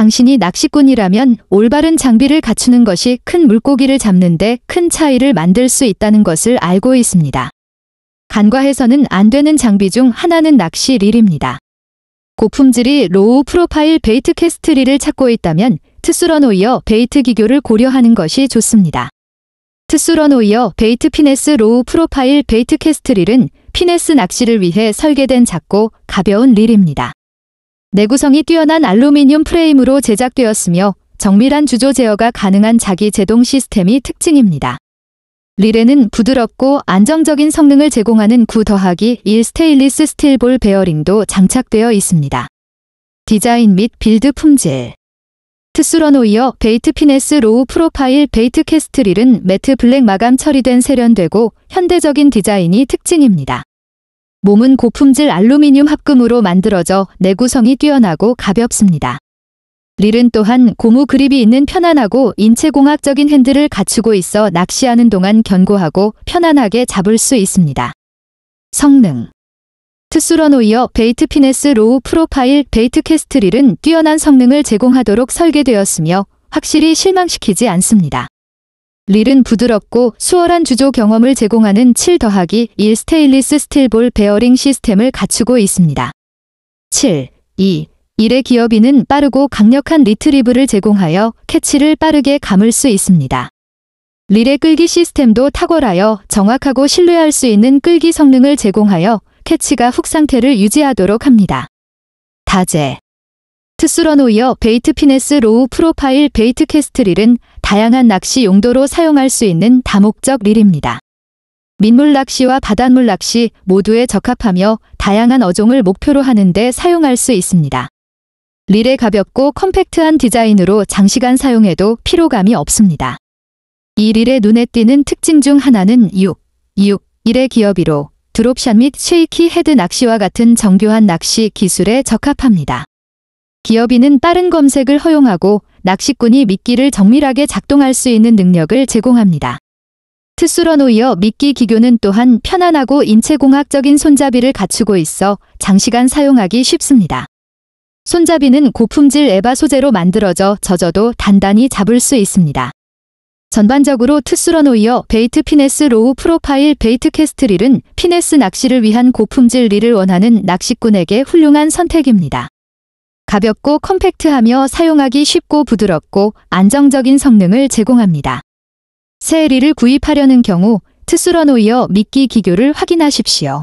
당신이 낚시꾼이라면 올바른 장비를 갖추는 것이 큰 물고기를 잡는데 큰 차이를 만들 수 있다는 것을 알고 있습니다. 간과해서는 안 되는 장비 중 하나는 낚시 릴입니다. 고품질이 로우 프로파일 베이트 캐스트 릴을 찾고 있다면 트스런오이어 베이트 기교를 고려하는 것이 좋습니다. 트스런오이어 베이트 피네스 로우 프로파일 베이트 캐스트 릴은 피네스 낚시를 위해 설계된 작고 가벼운 릴입니다. 내구성이 뛰어난 알루미늄 프레임으로 제작되었으며 정밀한 주조 제어가 가능한 자기 제동 시스템이 특징입니다. 리레는 부드럽고 안정적인 성능을 제공하는 9 더하기 1 스테인리스 스틸볼 베어링도 장착되어 있습니다. 디자인 및 빌드 품질 트스런호 이어 베이트 피네스 로우 프로파일 베이트 캐스트릴은 매트 블랙 마감 처리된 세련되고 현대적인 디자인이 특징입니다. 몸은 고품질 알루미늄 합금으로 만들어져 내구성이 뛰어나고 가볍습니다. 릴은 또한 고무 그립이 있는 편안하고 인체공학적인 핸들을 갖추고 있어 낚시하는 동안 견고하고 편안하게 잡을 수 있습니다. 성능 트수런호 이어 베이트 피네스 로우 프로파일 베이트 캐스트 릴은 뛰어난 성능을 제공하도록 설계되었으며 확실히 실망시키지 않습니다. 릴은 부드럽고 수월한 주조 경험을 제공하는 7 더하기 1 스테인리스 스틸볼 베어링 시스템을 갖추고 있습니다. 7, 2, 1의 기어비는 빠르고 강력한 리트리브를 제공하여 캐치를 빠르게 감을 수 있습니다. 릴의 끌기 시스템도 탁월하여 정확하고 신뢰할 수 있는 끌기 성능을 제공하여 캐치가 훅 상태를 유지하도록 합니다. 다제 트스런오이어 베이트 피네스 로우 프로파일 베이트 캐스트릴은 다양한 낚시 용도로 사용할 수 있는 다목적 릴입니다. 민물 낚시와 바닷물 낚시 모두에 적합하며 다양한 어종을 목표로 하는데 사용할 수 있습니다. 릴의 가볍고 컴팩트한 디자인으로 장시간 사용해도 피로감이 없습니다. 이 릴의 눈에 띄는 특징 중 하나는 6, 6, 1의 기어비로 드롭샷 및 쉐이키 헤드 낚시와 같은 정교한 낚시 기술에 적합합니다. 기어비는 빠른 검색을 허용하고 낚시꾼이 미끼를 정밀하게 작동할 수 있는 능력을 제공합니다. 특수런놓 이어 미끼 기교는 또한 편안하고 인체공학적인 손잡이를 갖추고 있어 장시간 사용하기 쉽습니다. 손잡이는 고품질 에바 소재로 만들어져 젖어도 단단히 잡을 수 있습니다. 전반적으로 특수런호 이어 베이트 피네스 로우 프로파일 베이트 캐스트 릴은 피네스 낚시를 위한 고품질 릴을 원하는 낚시꾼에게 훌륭한 선택입니다. 가볍고 컴팩트하며 사용하기 쉽고 부드럽고 안정적인 성능을 제공합니다. 세리를 구입하려는 경우 트스런오이어 미끼 기교를 확인하십시오.